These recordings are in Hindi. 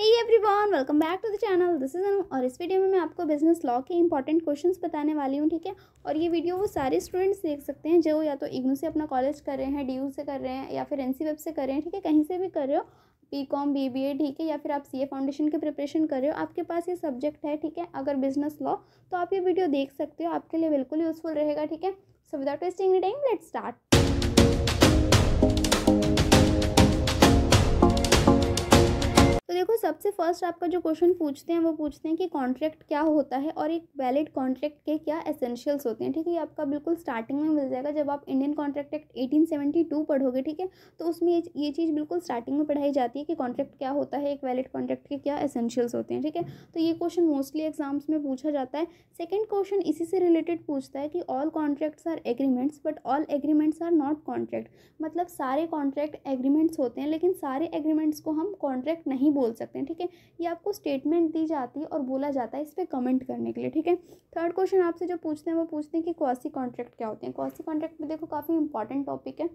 hey everyone welcome back to the channel this is Anu और इस वीडियो में मैं आपको बिजनेस लॉ के इंपॉर्टेंट क्वेश्चंस बताने वाली हूँ ठीक है और ये वीडियो वो सारे स्टूडेंट्स देख सकते हैं जो या तो इग्नू से अपना कॉलेज कर रहे हैं डी से कर रहे हैं या फिर एन वेब से कर रहे हैं ठीक है कहीं से भी कर रहे हो B com B B A ठीक है या फिर आप सी ए फाउंडेशन की प्रिपरेशन कर रहे हो आपके पास ये सब्जेक्ट है ठीक है अगर बिजनेस लॉ तो आप ये वीडियो देख सकते हो आपके लिए बिल्कुल यूज़फुल रहेगा ठीक है so without wasting time let start तो देखो सबसे फर्स्ट आपका जो क्वेश्चन पूछते हैं वो पूछते हैं कि कॉन्ट्रैक्ट क्या होता है और एक वैलिड कॉन्ट्रैक्ट के क्या एसेंशियल्स होते हैं ठीक है ये आपका बिल्कुल स्टार्टिंग में मिल जाएगा जब आप इंडियन कॉन्ट्रैक्ट एक्ट 1872 पढ़ोगे ठीक है तो उसमें ये, ये चीज़ बिल्कुल स्टार्टिंग में पढ़ाई जाती है कि कॉन्ट्रैक्ट क्या होता है एक वैलिड कॉन्ट्रैक्ट के क्या एसेंशियल्स होते हैं ठीक है तो ये क्वेश्चन मोस्टली एग्जाम्स में पूछा जाता है सेकेंड क्वेश्चन इसी से रिलेटेड पूछता है कि all contracts are agreements but all agreements are not contract मतलब सारे कॉन्ट्रैक्ट एग्रीमेंट्स होते हैं लेकिन सारे एग्रीमेंट्स को हम कॉन्ट्रैक्ट नहीं बोल सकते हैं ठीक है ये आपको स्टेटमेंट दी जाती है और बोला जाता है इस पर कमेंट करने के लिए ठीक है थर्ड क्वेश्चन आपसे जो पूछते हैं वो पूछते हैं कि क्वासी कॉन्ट्रैक्ट क्या होते हैं क्वासी कॉन्ट्रैक्ट में देखो काफ़ी इंपॉर्टेंट टॉपिक है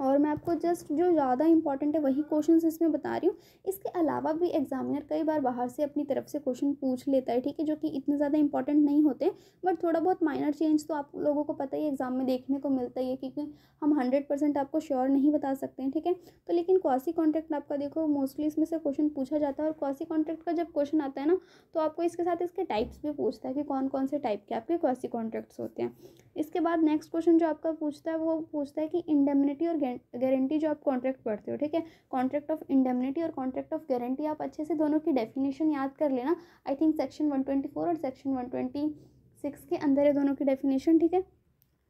और मैं आपको जस्ट जो ज़्यादा इंपॉर्टेंट है वही क्वेश्चंस इसमें बता रही हूँ इसके अलावा भी एग्जामिनर कई बार बाहर से अपनी तरफ से क्वेश्चन पूछ लेता है ठीक है जो कि इतने ज़्यादा इंपॉर्टेंट नहीं होते बट थोड़ा बहुत माइनर चेंज तो आप लोगों को पता ही एग्ज़ाम में देखने को मिलता ही है क्योंकि हम हंड्रेड परसेंट आपको श्योर नहीं बता सकते हैं ठीक है तो लेकिन क्वासी कॉन्ट्रैक्ट आपका देखो मोस्टली इसमें से क्वेश्चन पूछा जाता है और क्वासी कॉन्ट्रैक्ट का जब क्वेश्चन आता है ना तो आपको इसके साथ इसके टाइप्स भी पूछता है कि कौन कौन से टाइप के आपके क्वासी कॉन्ट्रैक्ट्स होते हैं इसके बाद नेक्स्ट क्वेश्चन जो आपका पूछता है वो पूछता है कि इंडेमिनिटी और गारंटी जो आप कॉन्ट्रैक्ट पढ़ते हो ठीक है कॉन्ट्रैक्ट ऑफ इंडेमिनिटी और कॉन्ट्रैक्ट ऑफ गारंटी आप अच्छे से दोनों की डेफिनेशन याद कर लेना I think section one twenty four और सेक्शन वन ट्वेंटी सिक्स के अंदर है दोनों की डेफिनेशन ठीक है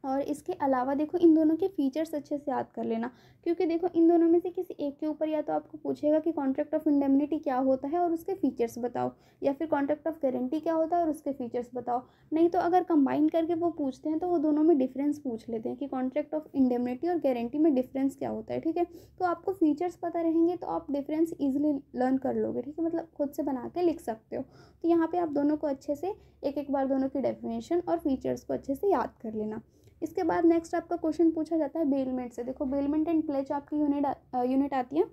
और इसके अलावा देखो इन दोनों के फीचर्स अच्छे से याद कर लेना क्योंकि देखो इन दोनों में से किसी एक के ऊपर या तो आपको पूछेगा कि कॉन्ट्रैक्ट ऑफ इंडेमनिटी क्या होता है और उसके फीचर्स बताओ या फिर कॉन्ट्रैक्ट ऑफ गारंटी क्या होता है और उसके फीचर्स बताओ नहीं तो अगर कंबाइन करके वो पूछते हैं तो वो दोनों में डिफरेंस पूछ लेते हैं कि कॉन्ट्रैक्ट ऑफ इंडेमनिटी और गारंटी में डिफरेंस क्या होता है ठीक है तो आपको फीचर्स पता रहेंगे तो आप डिफरेंस ईजिली लर्न कर लोगे ठीक है मतलब खुद से बना के लिख सकते हो तो यहाँ पर आप दोनों को अच्छे से एक एक बार दोनों की डेफिनेशन और फीचर्स को अच्छे से याद कर लेना इसके बाद नेक्स्ट आपका क्वेश्चन पूछा जाता है बेलमेंट से देखो बेलमेंट एंड प्लेच आपकी यूनिट यूनिट आती है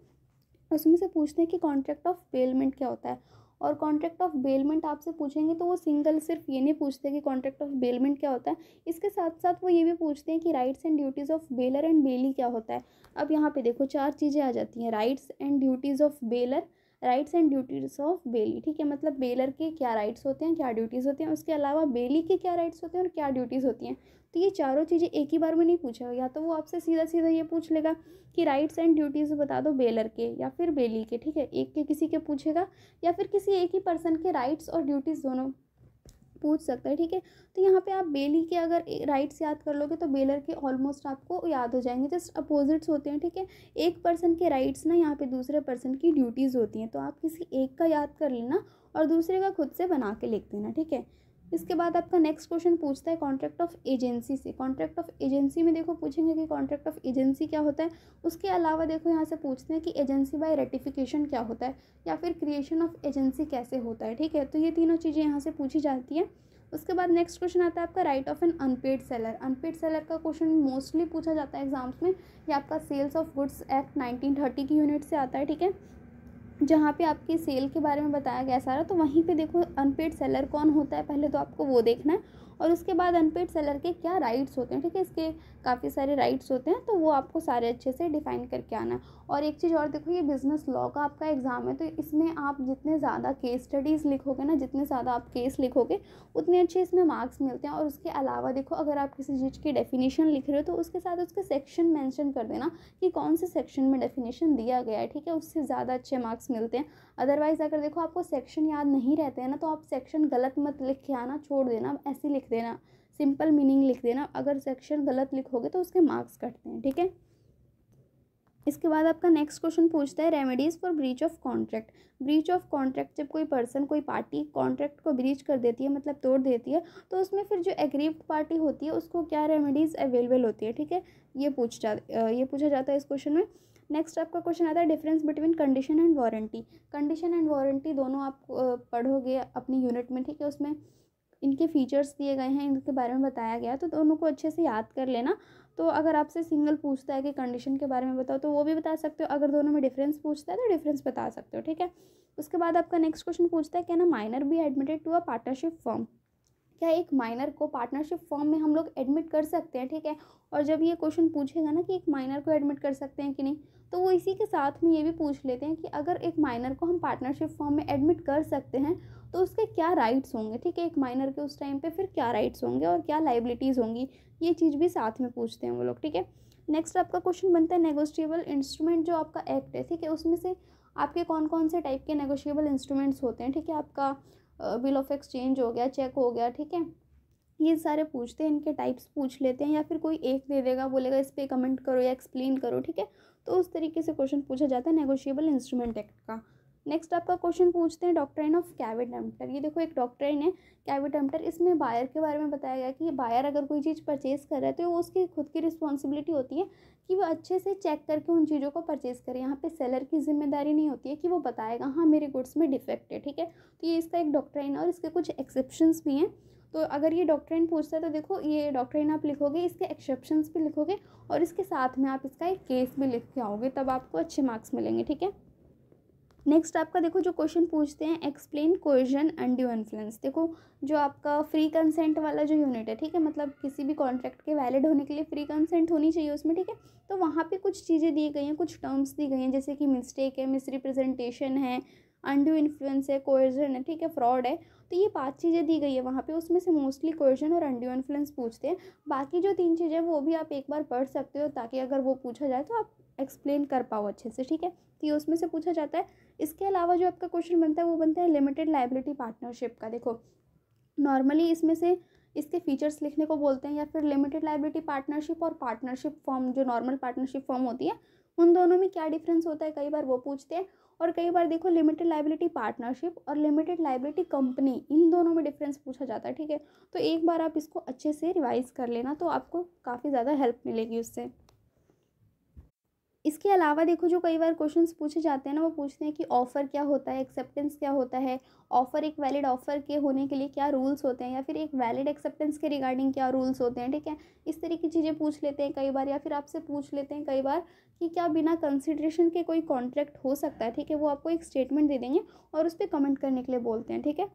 उसमें से पूछते हैं कि कॉन्ट्रैक्ट ऑफ बेलमेंट क्या होता है और कॉन्ट्रैक्ट ऑफ बेलमेंट आपसे पूछेंगे तो वो सिंगल सिर्फ ये नहीं पूछते कि कॉन्ट्रैक्ट ऑफ बेलमेंट क्या होता है इसके साथ साथ वो ये भी पूछते हैं कि rights and duties of bailor and bailee क्या होता है अब यहाँ पे देखो चार चीज़ें आ जाती हैं rights and duties of bailor rights and duties of bailee ठीक है मतलब बेलर के क्या राइट्स होते हैं क्या ड्यूटीज़ होती हैं उसके अलावा बेली के क्या राइट्स होते हैं और क्या ड्यूटीज़ होती हैं तो ये चारों चीज़ें एक ही बार में नहीं पूछा या तो वो आपसे सीधा सीधा ये पूछ लेगा कि राइट्स एंड ड्यूटीज़ बता दो बेलर के या फिर बेली के ठीक है एक के किसी के पूछेगा या फिर किसी एक ही पर्सन के राइट्स और ड्यूटीज़ दोनों पूछ सकता है ठीक है तो यहाँ पे आप बेली के अगर राइट्स याद कर लोगे तो बेलर के ऑलमोस्ट आपको याद हो जाएंगे जस्ट अपोजिट्स होते हैं ठीक है एक पर्सन के राइट्स ना यहाँ पे दूसरे पर्सन की ड्यूटीज़ होती हैं तो आप किसी एक का याद कर लेना और दूसरे का खुद से बना के लिख देना ठीक है इसके बाद आपका नेक्स्ट क्वेश्चन पूछता है कॉन्ट्रैक्ट ऑफ एजेंसी से कॉन्ट्रैक्ट ऑफ एजेंसी में देखो पूछेंगे कि कॉन्ट्रैक्ट ऑफ एजेंसी क्या होता है उसके अलावा देखो यहाँ से पूछते हैं कि एजेंसी बाय रेटिफिकेशन क्या होता है या फिर क्रिएशन ऑफ एजेंसी कैसे होता है ठीक है तो ये तीनों चीज़ें यहाँ से पूछी जाती हैं उसके बाद नेक्स्ट क्वेश्चन आता है आपका right of an unpaid seller unpaid seller का क्वेश्चन मोस्टली पूछा जाता है एग्जाम्स में या आपका sales of goods act nineteen की यूनिट से आता है ठीक है जहाँ पे आपकी सेल के बारे में बताया गया सारा तो वहीं पे देखो अनपेड सेलर कौन होता है पहले तो आपको वो देखना है और उसके बाद अनपेड सेलर के क्या राइट्स होते हैं ठीक है इसके काफ़ी सारे राइट्स होते हैं तो वो आपको सारे अच्छे से डिफ़ाइन करके आना और एक चीज़ और देखो ये बिज़नेस लॉ का आपका एग्ज़ाम है तो इसमें आप जितने ज़्यादा केस स्टडीज़ लिखोगे ना जितने ज़्यादा आप केस लिखोगे उतने अच्छे इसमें मार्क्स मिलते हैं और उसके अलावा देखो अगर आप किसी चीज़ की डेफिनेशन लिख रहे हो तो उसके साथ उसके सेक्शन मैंशन कर देना कि कौन से सेक्शन में डेफिनेशन दिया गया है ठीक है उससे ज़्यादा अच्छे मार्क्स मिलते हैं अदरवाइज़ अगर देखो आपको सेक्शन याद नहीं रहते हैं ना तो आप सेक्शन गलत मत लिख के आना छोड़ देना ऐसे लिख देना सिंपल मीनिंग लिख देना अगर सेक्शन गलत लिखोगे तो उसके मार्क्स कटते हैं ठीक है इसके बाद आपका नेक्स्ट क्वेश्चन पूछता है remedies for breach of contract breach of contract जब कोई पर्सन कोई पार्टी कॉन्ट्रैक्ट को ब्रीच कर देती है मतलब तोड़ देती है तो उसमें फिर जो एग्रीव्ड पार्टी होती है उसको क्या रेमेडीज़ अवेलेबल होती है ठीक है ये पूछ जा ये पूछा जाता है इस क्वेश्चन में नेक्स्ट आपका क्वेश्चन आता है difference between condition and warranty condition and warranty दोनों आप पढ़ोगे अपनी यूनिट में ठीक है उसमें इनके फ़ीचर्स दिए गए हैं इनके बारे में बताया गया तो दोनों को अच्छे से याद कर लेना तो अगर आपसे सिंगल पूछता है कि कंडीशन के बारे में बताओ तो वो भी बता सकते हो अगर दोनों में डिफरेंस पूछता है तो डिफरेंस बता सकते हो ठीक है उसके बाद आपका नेक्स्ट क्वेश्चन पूछता है कि ना minor be admitted to a partnership firm क्या एक माइनर को पार्टनरशिप फॉर्म में हम लोग एडमिट कर सकते हैं ठीक है और जब ये क्वेश्चन पूछेगा ना कि एक माइनर को एडमिट कर सकते हैं कि नहीं तो वो इसी के साथ में ये भी पूछ लेते हैं कि अगर एक माइनर को हम पार्टनरशिप फॉर्म में एडमिट कर सकते हैं तो उसके क्या राइट्स होंगे ठीक है एक माइनर के उस टाइम पे फिर क्या राइट्स होंगे और क्या लाइबिलिटीज़ होंगी ये चीज़ भी साथ में पूछते हैं वो लोग ठीक है नेक्स्ट आपका क्वेश्चन बनता है नेगोशिएबल इंस्ट्रूमेंट जो आपका एक्ट है ठीक है उसमें से आपके कौन कौन से टाइप के नेगोशिएबल इंस्ट्रूमेंट्स होते हैं ठीक है आपका बिल ऑफ एक्सचेंज हो गया चेक हो गया ठीक है ये सारे पूछते हैं इनके टाइप्स पूछ लेते हैं या फिर कोई एक दे देगा बोलेगा इस पर कमेंट करो या एक्सप्लेन करो ठीक है तो उस तरीके से क्वेश्चन पूछा जाता है नेगोशिएबल इंस्ट्रूमेंट एक्ट का नेक्स्ट आपका क्वेश्चन पूछते हैं डॉक्ट्राइन ऑफ कैविट डम्पटर ये देखो एक डॉक्ट्रेन है कैविट डम्पटर इसमें बायर के बारे में बताया गया कि बायर अगर कोई चीज़ परचेज़ कर रहा है तो उसकी खुद की रिस्पॉन्सिबिलिटी होती है कि वो अच्छे से चेक करके उन चीज़ों को परचेज़ करे यहाँ पे सेलर की जिम्मेदारी नहीं होती है कि वो बताएगा हाँ मेरे गुड्स में डिफेक्ट है ठीक है तो ये इसका एक है और इसके कुछ एक्सेप्शंस भी हैं तो अगर ये डॉक्ट्रेन पूछता है तो देखो ये डॉक्ट्रेन आप लिखोगे इसके एक्सेप्शंस भी लिखोगे और इसके साथ में आप इसका एक केस भी लिख के आओगे तब आपको अच्छे मार्क्स मिलेंगे ठीक है नेक्स्ट आपका देखो जो क्वेश्चन पूछते हैं एक्सप्लेन कोर्जन अनड्यू इन्फ्लुएंस देखो जो आपका फ्री कंसेंट वाला जो यूनिट है ठीक है मतलब किसी भी कॉन्ट्रैक्ट के वैलिड होने के लिए फ्री कंसेंट होनी चाहिए उसमें ठीक है तो वहाँ पे कुछ चीज़ें दी गई हैं कुछ टर्म्स दी गई हैं जैसे कि मिस्टेक है मिसरीप्रजेंटेशन है अनड्यू इन्फ्लुएंस है कोर्जन है ठीक है फ्रॉड है तो ये पाँच चीज़ें दी गई है वहाँ पर उसमें से मोस्टली कोर्जन और अनड्यू इन्फ्लुएंस पूछते हैं बाकी जो तीन चीज़ें वो भी आप एक बार पढ़ सकते हो ताकि अगर वो पूछा जाए तो आप एक्सप्लेन कर पाओ अच्छे से ठीक है तो ये उसमें से पूछा जाता है इसके अलावा जो आपका क्वेश्चन बनता है वो बनता है लिमिटेड लाइबिलिटी पार्टनरशिप का देखो नॉर्मली इसमें से इसके फीचर्स लिखने को बोलते हैं या फिर लिमिटेड लाइबिलिटी पार्टनरशिप और पार्टनरशिप फॉर्म जो नॉर्मल पार्टनरशिप फॉर्म होती है उन दोनों में क्या डिफरेंस होता है कई बार वो पूछते हैं और कई बार देखो लिमिटेड लाइबिलिटी पार्टनरशिप और लिमिटेड लाइबिलिटी कंपनी इन दोनों में डिफरेंस पूछा जाता है ठीक है तो एक बार आप इसको अच्छे से रिवाइज कर लेना तो आपको काफ़ी ज़्यादा हेल्प मिलेगी उससे इसके अलावा देखो जो कई बार क्वेश्चंस पूछे जाते हैं ना वो पूछते हैं कि ऑफ़र क्या होता है एक्सेप्टेंस क्या होता है ऑफ़र एक वैलिड ऑफ़र के होने के लिए क्या रूल्स होते हैं या फिर एक वैलिड एक्सेप्टेंस के रिगार्डिंग क्या रूल्स होते हैं ठीक है इस तरह की चीज़ें पूछ लेते हैं कई बार या फिर आपसे पूछ लेते हैं कई बार कि क्या बिना कंसिड्रेशन के कोई कॉन्ट्रैक्ट हो सकता है ठीक है वो आपको एक स्टेटमेंट दे देंगे और उस पर कमेंट करने के लिए बोलते हैं ठीक है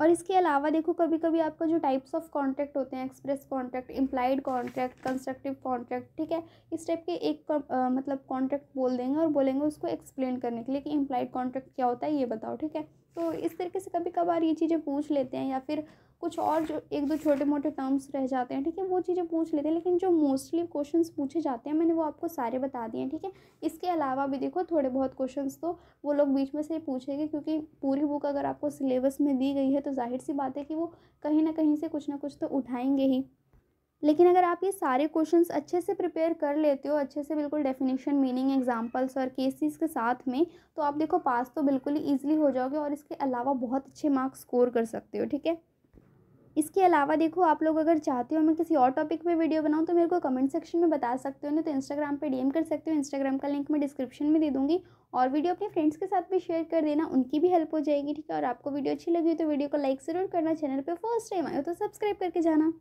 और इसके अलावा देखो कभी कभी आपका जो टाइप्स ऑफ कॉन्ट्रैक्ट होते हैं express contract implied contract constructive contract ठीक है इस टाइप के एक आ, मतलब कॉन्ट्रैक्ट बोल देंगे और बोलेंगे उसको एक्सप्लेन करने के लिए कि इम्प्लाइड कॉन्ट्रैक्ट क्या होता है ये बताओ ठीक है तो इस तरीके से कभी कभार ये चीज़ें पूछ लेते हैं या फिर कुछ और जो एक दो छोटे मोटे टर्म्स रह जाते हैं ठीक है वो चीज़ें पूछ लेते हैं लेकिन जो मोस्टली क्वेश्चन पूछे जाते हैं मैंने वो आपको सारे बता दिए हैं ठीक है इसके अलावा भी देखो थोड़े बहुत क्वेश्चन तो वो लोग बीच में से ही पूछेंगे क्योंकि पूरी बुक अगर आपको सिलेबस में दी गई है तो जाहिर सी बात है कि वो कहीं ना कहीं से कुछ ना कुछ तो उठाएंगे ही लेकिन अगर आप ये सारे क्वेश्चंस अच्छे से प्रिपेयर कर लेते हो अच्छे से बिल्कुल डेफिनेशन मीनिंग एग्जांपल्स और केसेस के साथ में तो आप देखो पास तो बिल्कुल ही ईजिली हो जाओगे और इसके अलावा बहुत अच्छे मार्क्स स्कोर कर सकते हो ठीक है इसके अलावा देखो आप लोग अगर चाहते हो मैं किसी और टॉपिक पे वीडियो बनाऊँ तो मेरे को कमेंट सेक्शन में बता सकते हो ना तो इंस्टाग्राम पे डीएम कर सकते हो इंस्टाग्राम का लिंक मैं डिस्क्रिप्शन में दे दूँगी और वीडियो अपने फ्रेंड्स के साथ भी शेयर कर देना उनकी भी हेल्प हो जाएगी ठीक है और आपको वीडियो अच्छी लगी तो वीडियो को लाइक ज़रूर करना चैनल पर फर्स्ट टाइम आए तो सब्सक्राइब करके जाना